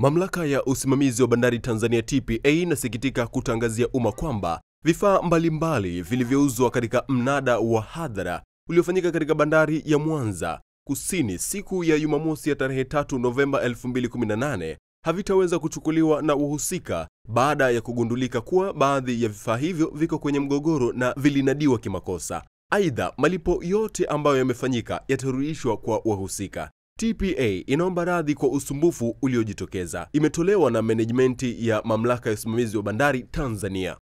Mamlaka ya usimamizi wa bandari Tanzania TPA inasikitika kutangazia umma kwamba vifaa mbalimbali vilivyouzwa katika mnada wa hadhara uliofanyika katika bandari ya Mwanza Kusini siku ya Jumamosi ya tarehe 3 Novemba 2018 havitaweza kuchukuliwa na wahusika baada ya kugundulika kuwa baadhi ya vifaa hivyo viko kwenye mgogoro na vilinadiwa kimakosa. Aidha, malipo yote ambayo yamefanyika yatarudishwa kwa wahusika. TPA inaomba radhi kwa usumbufu uliojitokeza. Imetolewa na menejimenti ya mamlaka ya usimamizi wa bandari Tanzania.